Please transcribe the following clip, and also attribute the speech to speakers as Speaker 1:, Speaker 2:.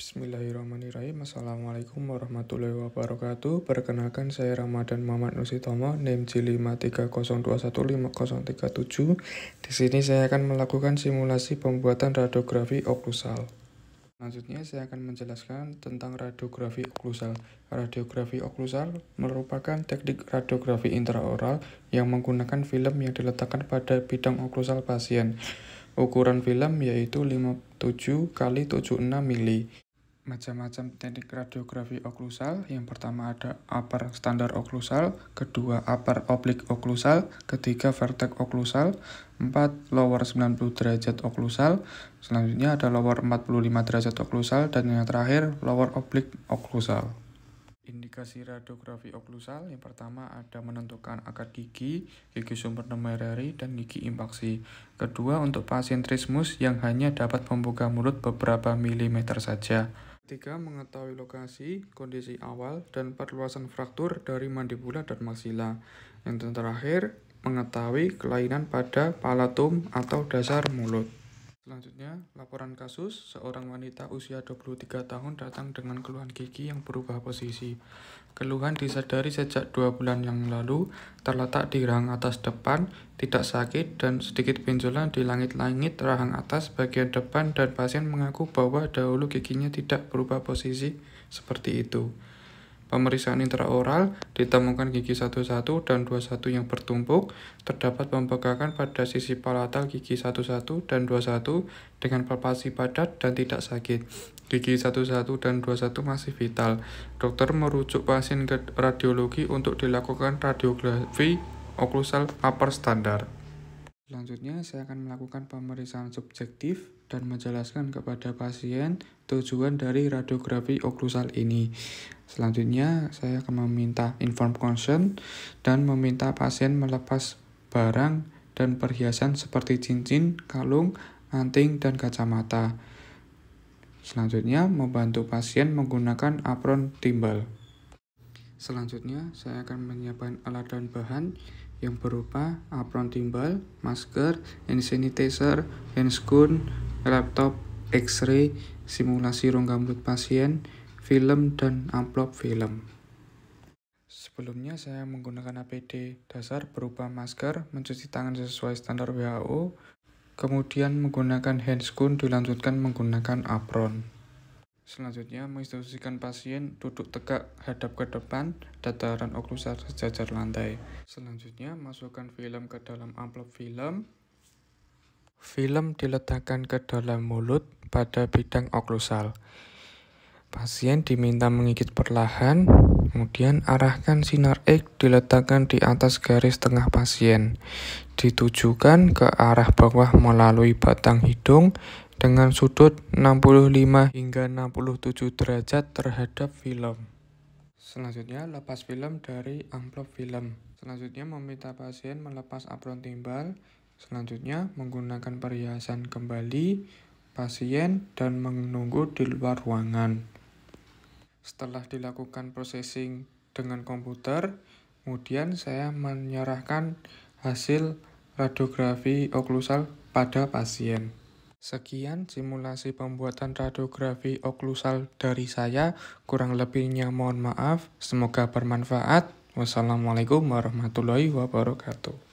Speaker 1: Bismillahirrahmanirrahim. Assalamualaikum warahmatullahi wabarakatuh. Perkenalkan saya Ramadan Muhammad Nusitomo, NIM J5302150337. Di sini saya akan melakukan simulasi pembuatan radiografi oklusal. Selanjutnya saya akan menjelaskan tentang radiografi oklusal. Radiografi oklusal merupakan teknik radiografi intraoral yang menggunakan film yang diletakkan pada bidang oklusal pasien. Ukuran film yaitu 57 x 76 mili macam-macam teknik radiografi oklusal. Yang pertama ada upper standar oklusal, kedua upper oblique oklusal, ketiga vertex oklusal, empat lower 90 derajat oklusal, selanjutnya ada lower 45 derajat oklusal, dan yang terakhir lower oblique oklusal. Indikasi radiografi oklusal yang pertama ada menentukan akar gigi, gigi sumber numerari, dan gigi impaksi. Kedua untuk pasien trismus yang hanya dapat membuka mulut beberapa milimeter saja. 3. Mengetahui lokasi, kondisi awal, dan perluasan fraktur dari mandibula dan maksila. Yang terakhir, mengetahui kelainan pada palatum atau dasar mulut. Selanjutnya, laporan kasus seorang wanita usia 23 tahun datang dengan keluhan gigi yang berubah posisi. Keluhan disadari sejak dua bulan yang lalu, terletak di rahang atas depan, tidak sakit, dan sedikit benjolan di langit-langit rahang atas bagian depan dan pasien mengaku bahwa dahulu giginya tidak berubah posisi seperti itu. Pemeriksaan intraoral ditemukan gigi 11 dan 21 yang bertumpuk, terdapat pembekakan pada sisi palatal gigi 11 dan 21 dengan palpasi padat dan tidak sakit. Gigi 11 dan 21 masih vital. Dokter merujuk pasien ke radiologi untuk dilakukan radiografi oklusal upper standar. Selanjutnya, saya akan melakukan pemeriksaan subjektif dan menjelaskan kepada pasien tujuan dari radiografi oklusal ini. Selanjutnya, saya akan meminta inform consent dan meminta pasien melepas barang dan perhiasan seperti cincin, kalung, anting, dan kacamata. Selanjutnya, membantu pasien menggunakan apron timbal. Selanjutnya, saya akan menyiapkan alat dan bahan yang berupa apron timbal, masker, hand sanitizer, hand scone, laptop, X-ray, simulasi rongga mulut pasien, film, dan amplop film. Sebelumnya saya menggunakan APD dasar berupa masker, mencuci tangan sesuai standar WHO, kemudian menggunakan handscoon dilanjutkan menggunakan apron. Selanjutnya, menginstruksikan pasien duduk tegak hadap ke depan, dataran oklusal sejajar lantai. Selanjutnya, masukkan film ke dalam amplop film, Film diletakkan ke dalam mulut pada bidang oklusal. Pasien diminta menggigit perlahan, kemudian arahkan sinar X diletakkan di atas garis tengah pasien. Ditujukan ke arah bawah melalui batang hidung dengan sudut 65 hingga 67 derajat terhadap film. Selanjutnya, lepas film dari amplop film. Selanjutnya, meminta pasien melepas apron timbal Selanjutnya, menggunakan perhiasan kembali pasien dan menunggu di luar ruangan. Setelah dilakukan processing dengan komputer, kemudian saya menyerahkan hasil radiografi oklusal pada pasien. Sekian simulasi pembuatan radiografi oklusal dari saya. Kurang lebihnya mohon maaf. Semoga bermanfaat. Wassalamualaikum warahmatullahi wabarakatuh.